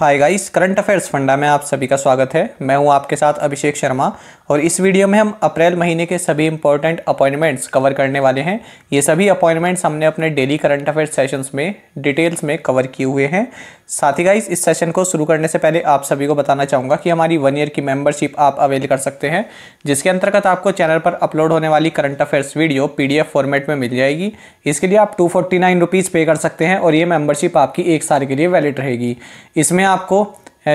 Hi guys current affairs funda में आप सभी का स्वागत है मैं हूं आपके साथ अभिषेक शर्मा और इस वीडियो में हम अप्रैल महीने के सभी इंपॉर्टेंट अपॉइंटमेंट्स कवर करने वाले हैं ये सभी अपॉइंटमेंट्स हमने अपने डेली करंट अफेयर्स सेशंस में डिटेल्स में कवर किए हुए हैं साथ ही गाइस इस सेशन को शुरू करने से पहले आप सभी को बताना चाहूँगा कि हमारी वन ईयर की मेंबरशिप आप अवेल कर सकते हैं जिसके अंतर्गत आपको चैनल पर अपलोड होने वाली current affairs video PDF format में मिल जाएगी इसके लिए आप टू फोर्टी पे कर सकते हैं और ये मेंबरशिप आपकी एक साल के लिए वैलिड रहेगी इसमें आपको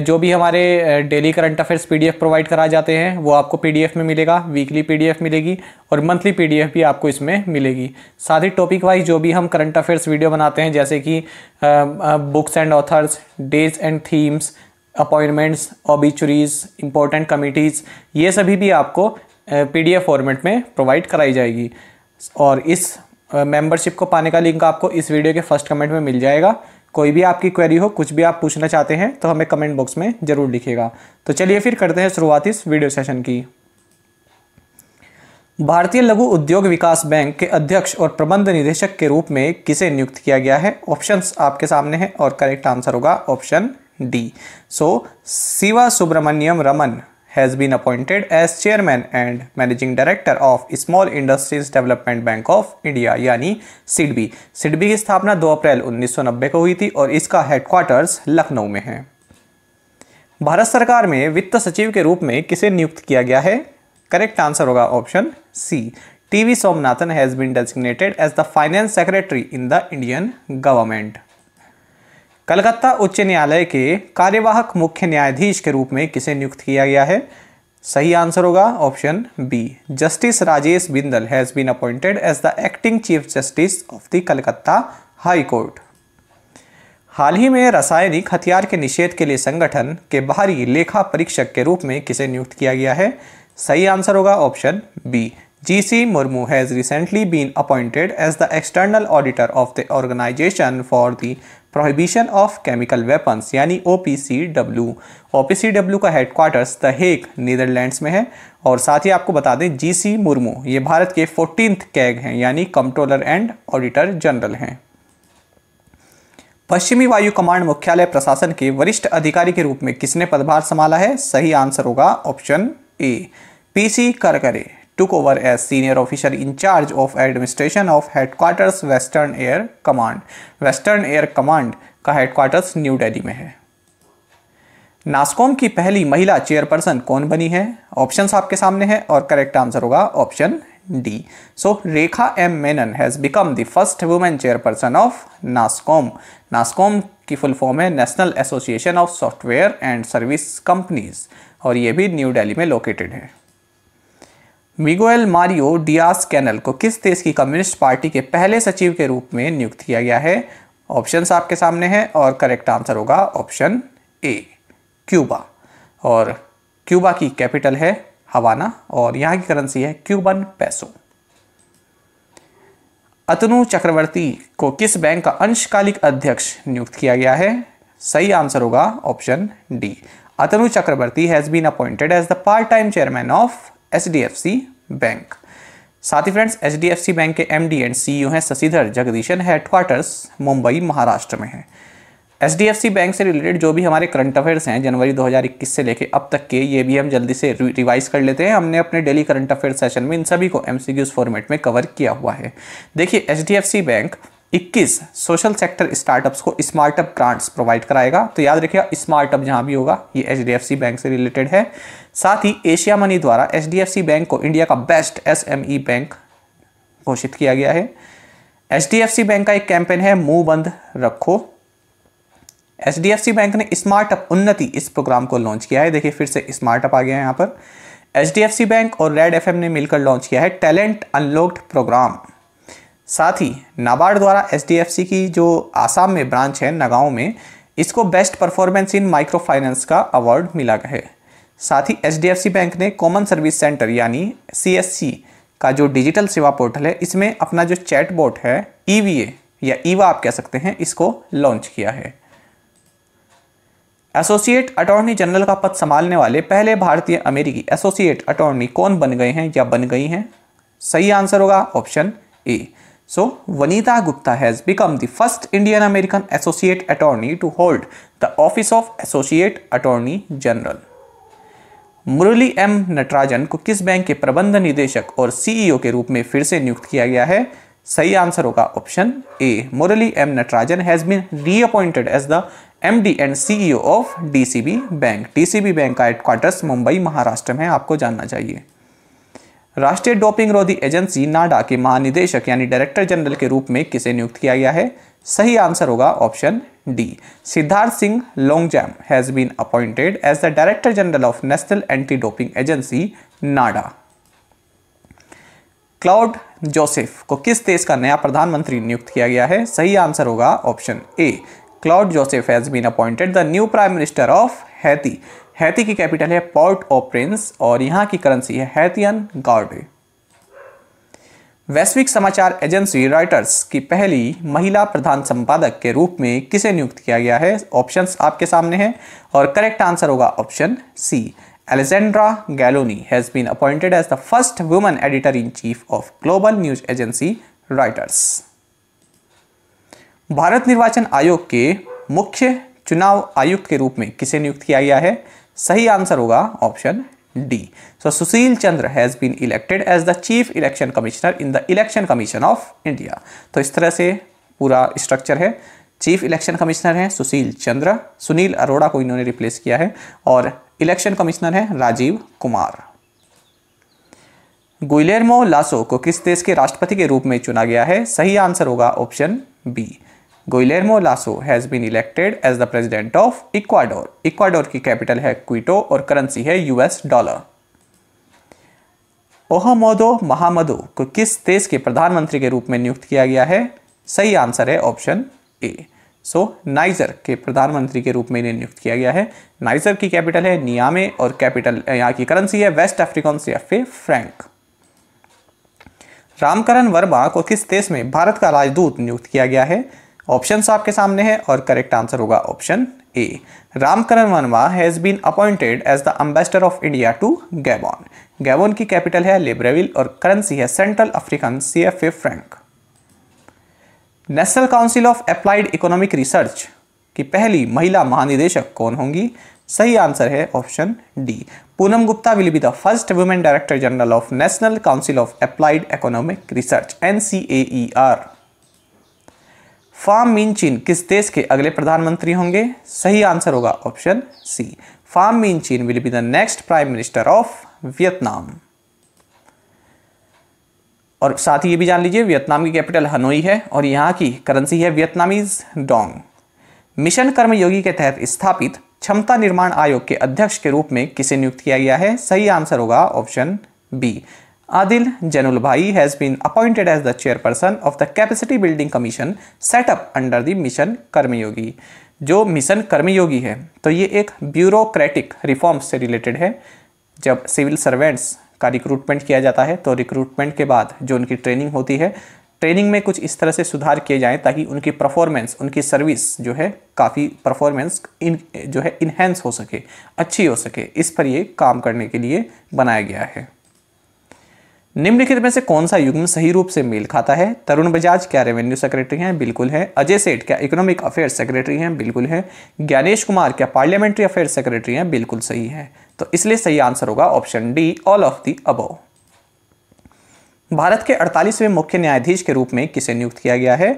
जो भी हमारे daily current affairs PDF provide करा जाते हैं वो आपको पीडीएफ में मिलेगा वीकली पीडीएफ मिलेगी और मंथली पीडीएफ भी आपको इसमें मिलेगी साथ ही टॉपिक वाइज जो भी हम करंट अफेयर्स वीडियो बनाते हैं जैसे कि books and authors days and themes appointments obituaries important committees ये सभी भी आपको पी फॉर्मेट में प्रोवाइड कराई जाएगी और इस मेंबरशिप को पाने का लिंक आपको इस वीडियो के फर्स्ट कमेंट में मिल जाएगा कोई भी आपकी क्वेरी हो कुछ भी आप पूछना चाहते हैं तो हमें कमेंट बॉक्स में ज़रूर लिखेगा तो चलिए फिर करते हैं शुरुआत इस वीडियो सेशन की भारतीय लघु उद्योग विकास बैंक के अध्यक्ष और प्रबंध निदेशक के रूप में किसे नियुक्त किया गया है ऑप्शंस आपके सामने हैं और करेक्ट आंसर होगा option D so Shiva Subramaniam Raman has been appointed as chairman and managing director of small industries development bank of India यानी सिडबी सिडबी की स्थापना 2 अप्रैल 1990 को हुई थी और इसका हेडक्वार्टर्स लखनऊ में है भारत सरकार में वित्त सचिव के रूप में किसे नियुक्त किया गया है करेक्ट आंसर होगा option C T V Somanathan has been designated as the finance secretary in the Indian government Calcutta उच्च न्यायालय के कार्यवाहक मुख्य न्यायाधीश के रूप में किसे नियुक्त किया गया है सही आंसर होगा option B justice Rajesh Bindal has been appointed as the acting chief justice of the Calcutta high court हाल ही में रासायनिक हथियार के निषेध के लिए संगठन के बाहरी लेखा परीक्षक के रूप में किसे नियुक्त किया गया है सही आंसर होगा option B G C Murmu has recently been appointed as the external auditor of the organisation for the prohibition of chemical weapons यानी O P C W O P C W का हेडक्वार्टर्स द हेक नीदरलैंड्स में है और साथ ही आपको बता दें जी सी मुर्मू ये भारत के फोर्टीन कैग हैं यानी कंट्रोलर एंड ऑडिटर जनरल हैं पश्चिमी वायु कमांड मुख्यालय प्रशासन के वरिष्ठ अधिकारी के रूप में किसने पदभार संभाला है सही आंसर होगा option A P C Karkare took over as senior officer in charge of administration of headquarters western air command western air command का हेडक्वार्टर्स न्यू दिल्ली में है नास्कॉम की पहली महिला चेयरपर्सन कौन बनी है ऑप्शंस आपके सामने हैं और करेक्ट आंसर होगा option D. So Rekha M. Menon has become the first woman chairperson of NASCOM. NASCOM की फुल फॉर्म है national association of software and service companies और ये भी न्यू दिल्ली में लोकेटेड है मिगोएल मारियो डियास कैनल को किस देश की कम्युनिस्ट पार्टी के पहले सचिव के रूप में नियुक्त किया गया है ऑप्शंस आपके सामने हैं और करेक्ट आंसर होगा ऑप्शन ए क्यूबा और क्यूबा की कैपिटल है हवाना और यहाँ की करेंसी है क्यूबन पैसो अतनु चक्रवर्ती को किस बैंक का अंशकालिक अध्यक्ष नियुक्त किया गया है सही आंसर होगा option D Atanu Chakraborty has been appointed as the part time chairman of H D F C bank साथ ही friends H D F C bank के M D and C E हैं शशिधर जगदीशन हेडक्वार्टर्स मुंबई महाराष्ट्र में हैं H D F C bank से related जो भी हमारे करंट अफेयर्स हैं जनवरी 2021 से लेके अब तक के ये भी हम जल्दी से रिवाइज कर लेते हैं हमने अपने डेली करंट अफेयर सेशन में इन सभी को एम सी फॉर्मेट में कवर किया हुआ है देखिए H D F C bank 21 social sector startups को स्मार्टअप ग्रांट्स प्रोवाइड कराएगा तो याद रखिएगा स्मार्टअप जहां भी होगा ये एच बैंक से रिलेटेड है साथ ही एशिया मनी द्वारा एच बैंक को इंडिया का बेस्ट एस बैंक घोषित किया गया है एच बैंक का एक कैंपेन है मुंह बंद रखो एच बैंक ने स्मार्टअप उन्नति इस प्रोग्राम को लॉन्च किया है देखिए फिर से स्मार्टअप आ गया है यहाँ पर एच बैंक और रेड एफ ने मिलकर लॉन्च किया है टैलेंट अनलॉक्ड प्रोग्राम साथ ही नाबार्ड द्वारा एचडीएफसी की जो आसाम में ब्रांच है नगांव में इसको best performance in micro finance का अवार्ड मिला है साथ ही एच बैंक ने कॉमन सर्विस सेंटर यानी सी का जो डिजिटल सेवा पोर्टल है इसमें अपना जो चैट बोर्ड है ई या ईवा आप कह सकते हैं इसको लॉन्च किया है एसोसिएट अटॉर्नी जनरल का पद संभालने वाले पहले भारतीय अमेरिकी एसोसिएट अटॉर्नी कौन बन गए हैं या बन गई हैं सही आंसर होगा option A so Vanita Gupta has become the first Indian American associate attorney to hold the office of associate attorney general Murali M Natarajan को किस बैंक के प्रबंध निदेशक और सीईओ e के रूप में फिर से नियुक्त किया गया है सही आंसर होगा option A Murali M Natarajan has been reappointed as the M D and CEO of DCB bank DCB bank का हेडक्वार्टर्स मुंबई महाराष्ट्र में आपको जानना चाहिए राष्ट्रीय डोपिंग रोधी एजेंसी नाडा के महानिदेशक यानी डायरेक्टर जनरल के रूप में किसे नियुक्त किया गया है सही आंसर होगा option D Siddharth Singh Longjam has been appointed as the director general of national anti doping agency NADA Claude Joseph को किस देश का नया प्रधानमंत्री नियुक्त किया गया है सही आंसर होगा option A Claude Joseph has been appointed the new prime minister of Haiti Haiti की कैपिटल है पोर्ट ऑफ प्रिंस और यहाँ की करेंसी है हैतियन गार्ड वैश्विक समाचार एजेंसी राइटर्स की पहली महिला प्रधान संपादक के रूप में किसे नियुक्त किया गया है ऑप्शंस आपके सामने हैं और करेक्ट आंसर होगा option C Alexandra Galloni has been appointed as the first woman editor in chief of global news agency Reuters Bharat निर्वाचन आयोग के मुख्य चुनाव आयुक्त के रूप में किसे नियुक्त किया गया है सही आंसर होगा option D so Sushil Chandra has been elected as the chief election commissioner in the election commission of India तो इस तरह से पूरा स्ट्रक्चर है चीफ इलेक्शन कमिश्नर हैं सुशील चंद्र सुनील अरोड़ा को इन्होंने रिप्लेस किया है और इलेक्शन कमिश्नर हैं राजीव कुमार गुइलेरमो लासो को किस देश के राष्ट्रपति के रूप में चुना गया है सही आंसर होगा option B Guillermo Lasso has been elected as the president of Ecuador Ecuador की कैपिटल है क्विटो और करेंसी है यूएस डॉलर ओहमोदो महामदो को किस देश के प्रधानमंत्री के रूप में नियुक्त किया गया है सही आंसर है ऑप्शन ए सो नाइजर के प्रधानमंत्री के रूप में इन्हें नियुक्त किया गया है नाइजर की कैपिटल है नियामे और कैपिटल यहाँ की करेंसी है वेस्ट अफ्रीकन से फ्रैंक रामकरण वर्मा को किस देश में भारत का राजदूत नियुक्त किया गया है ऑप्शंस आपके सामने है और करेक्ट आंसर होगा option A Ramkaran Verma has been appointed as the ambassador of India to Gabon Gabon की कैपिटल है लिब्रेविल और करेंसी है central African C F A franc national council of applied economic research की पहली महिला महानिदेशक कौन होंगी सही आंसर है option D Poonam Gupta will be the first women director general of national council of applied economic research N C A R Pham Minh Chinh किस देश के अगले प्रधानमंत्री होंगे सही आंसर होगा option C Pham Minh Chinh will be the next prime minister of Vietnam और साथ ही ये भी जान लीजिए वियतनाम की कैपिटल हनोई है और यहाँ की करेंसी है वियतनामीज डोंग मिशन कर्मयोगी के तहत स्थापित क्षमता निर्माण आयोग के अध्यक्ष के रूप में किसे नियुक्त किया गया है सही आंसर होगा option B Adil Janulbhai has been appointed as the chairperson of the Capacity Building Commission set up under the Mission Karmyogi. जो मिशन कर्मयोगी है तो ये एक ब्यूरोक्रेटिक रिफॉर्म्स से रिलेटेड है जब सिविल सर्वेंट्स का रिक्रूटमेंट किया जाता है तो रिक्रूटमेंट के बाद जो उनकी ट्रेनिंग होती है ट्रेनिंग में कुछ इस तरह से सुधार किए जाएं ताकि उनकी परफॉर्मेंस उनकी सर्विस जो है काफ़ी परफॉर्मेंस इन जो है इन्हेंस हो सके अच्छी हो सके इस पर ये काम करने के लिए बनाया गया है निम्नलिखित में से कौन सा युग्म सही रूप से मेल खाता है तरुण बजाज क्या रेवेन्यू सेक्रेटरी हैं बिल्कुल हैं अजय सेठ क्या इकोनॉमिक अफेयर्स सेक्रेटरी हैं बिल्कुल हैं ज्ञानेश कुमार क्या पार्लियामेंट्री अफेयर्स सेक्रेटरी हैं बिल्कुल सही है तो इसलिए सही आंसर होगा option D all of the above Bharat के अड़तालीसवें मुख्य न्यायाधीश के रूप में किसे नियुक्त किया गया है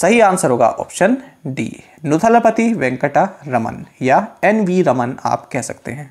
सही आंसर होगा ऑप्शन डी नुथलपति वेंकटा रमन या एन वी रमन आप कह सकते हैं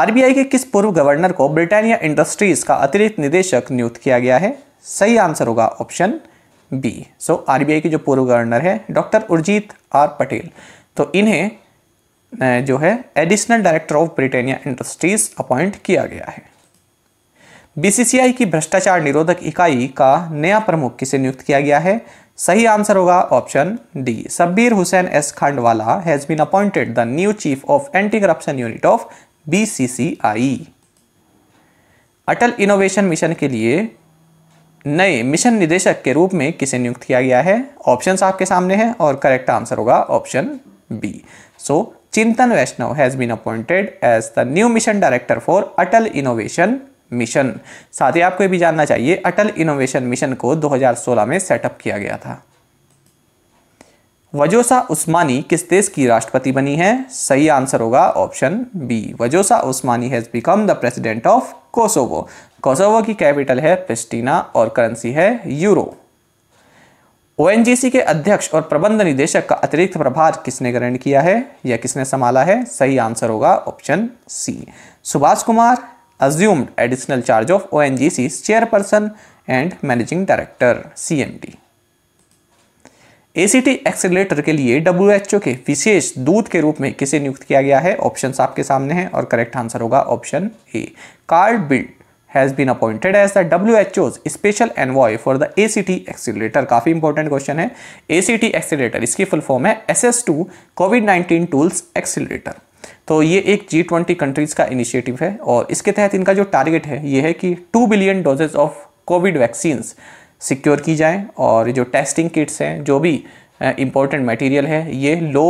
आरबीआई के किस पूर्व गवर्नर को ब्रिटानिया इंडस्ट्रीज का अतिरिक्त निदेशक नियुक्त किया गया है सही आंसर होगा ऑप्शन बी सो आरबीआई के जो पूर्व गवर्नर है डॉक्टर उर्जीत आर पटेल तो इन्हें जो है additional director of Britannia Industries appoint किया गया है बीसीसीआई की भ्रष्टाचार निरोधक इकाई का नया प्रमुख किसे नियुक्त किया गया है सही आंसर होगा option D Sabbir Hussain S Khandwala has been appointed the new chief of anti corruption unit of BCCI e. Atal innovation mission के लिए नए मिशन निदेशक के रूप में किसे नियुक्त किया गया है ऑप्शन आपके सामने हैं और करेक्ट आंसर होगा option B so Chintan Vaishnav has been appointed as the new mission director for Atal innovation mission साथ ही आपको ये भी जानना चाहिए अटल इनोवेशन मिशन को 2016 में सेटअप किया गया था वजोसा उस्मानी किस देश की राष्ट्रपति बनी है सही आंसर होगा option B Vjosa Osmani has become the president of Kosovo Kosovo की कैपिटल है प्रिस्टीना और करेंसी है यूरो ओएनजीसी के अध्यक्ष और प्रबंध निदेशक का अतिरिक्त प्रभार किसने ग्रहण किया है या किसने संभाला है सही आंसर होगा option C Subhash Kumar assumed additional charge of ONGC chairperson and managing director CMD A C T accelerator के लिए डब्ल्यू एच ओ के विशेष दूत के रूप में किसे नियुक्त किया गया है ऑप्शन आपके सामने हैं और करेक्ट आंसर होगा option A Carl Bildt has been appointed as the W H O's special envoy for the A C T accelerator काफ़ी इंपॉर्टेंट क्वेश्चन है ए सी टी एक्सीटर इसकी फुल फॉर्म है access to COVID nineteen tools accelerator तो ये एक G twenty countries का initiative है और इसके तहत इनका जो टारगेट है ये है कि two billion doses of COVID vaccines secure की जाए और जो टेस्टिंग किट्स हैं जो भी इम्पोर्टेंट मटेरियल है ये लो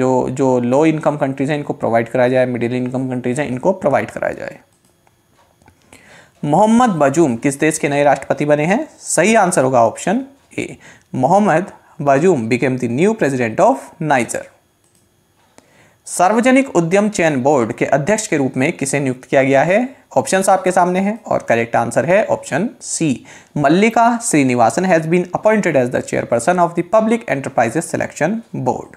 जो जो लो इनकम कंट्रीज़ हैं इनको प्रोवाइड कराया जाए मिडिल इनकम कंट्रीज़ हैं इनको प्रोवाइड कराया जाए मोहम्मद बजूम किस देश के नए राष्ट्रपति बने हैं सही आंसर होगा option A Mohamed Bazoum became the new president of Niger सार्वजनिक उद्यम चयन बोर्ड के अध्यक्ष के रूप में किसे नियुक्त किया गया है ऑप्शन आपके सामने हैं और करेक्ट आंसर है option C Mallika Srinivasan has been appointed as the chairperson of the public enterprises selection board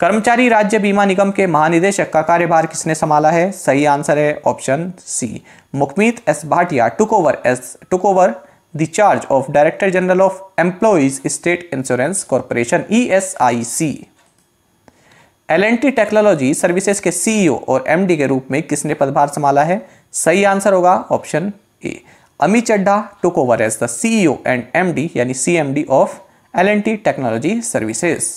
कर्मचारी राज्य बीमा निगम के महानिदेशक का कार्यभार किसने संभाला है सही आंसर है option C Mukhmeet S Bhatia took over as took over the charge of director general of employees state insurance corporation E S I C L and T technology services के सीईओ e और एमडी के रूप में किसने पदभार संभाला है सही आंसर होगा option A Amit Chadha took over as the CEO and MD यानी CMD of L and T technology services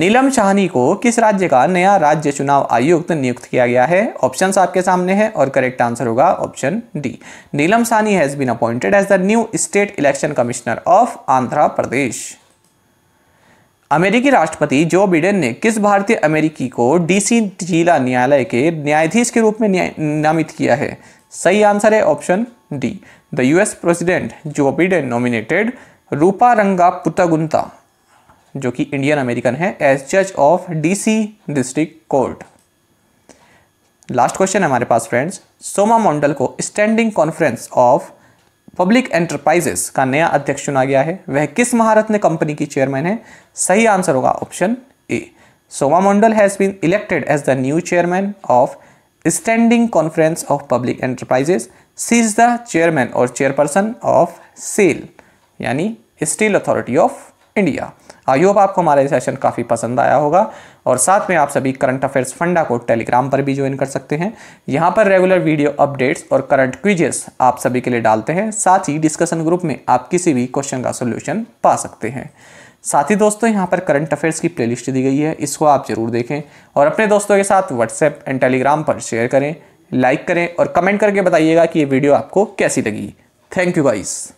Neelam Shahni को किस राज्य का नया राज्य चुनाव आयुक्त नियुक्त किया गया है ऑप्शन आपके सामने हैं और करेक्ट आंसर होगा option D Neelam Sahni has been appointed as the new state election commissioner of Andhra Pradesh अमेरिकी राष्ट्रपति जो बिडेन ने किस भारतीय अमेरिकी को डीसी जिला न्यायालय के न्यायाधीश के रूप में नामित किया है सही आंसर है option D the US president Joe Biden nominated Rupa Ranga Putagunta जो कि इंडियन अमेरिकन है एज जज of DC district court last question हमारे पास फ्रेंड्स सोमा मंडल को standing conference of public enterprises का नया अध्यक्ष चुना गया है वह किस महारत्न कंपनी की चेयरमैन है सही आंसर होगा option A Soma Mondal has been elected as the new chairman of standing conference of public enterprises she is the chairman और चेयरपर्सन ऑफ सेल यानी steel authority of India I hope आपको हमारा ये session काफ़ी पसंद आया होगा और साथ में आप सभी करंट अफेयर्स फंडा को टेलीग्राम पर भी ज्वाइन कर सकते हैं यहाँ पर रेगुलर वीडियो अपडेट्स और करंट क्विजेस आप सभी के लिए डालते हैं साथ ही डिस्कशन ग्रुप में आप किसी भी क्वेश्चन का सोल्यूशन पा सकते हैं साथ ही दोस्तों यहाँ पर करंट अफेयर्स की प्लेलिस्ट दी गई है इसको आप ज़रूर देखें और अपने दोस्तों के साथ व्हाट्सएप एंड टेलीग्राम पर शेयर करें लाइक करें और कमेंट करके बताइएगा कि ये वीडियो आपको कैसी लगी थैंक यू गाइज़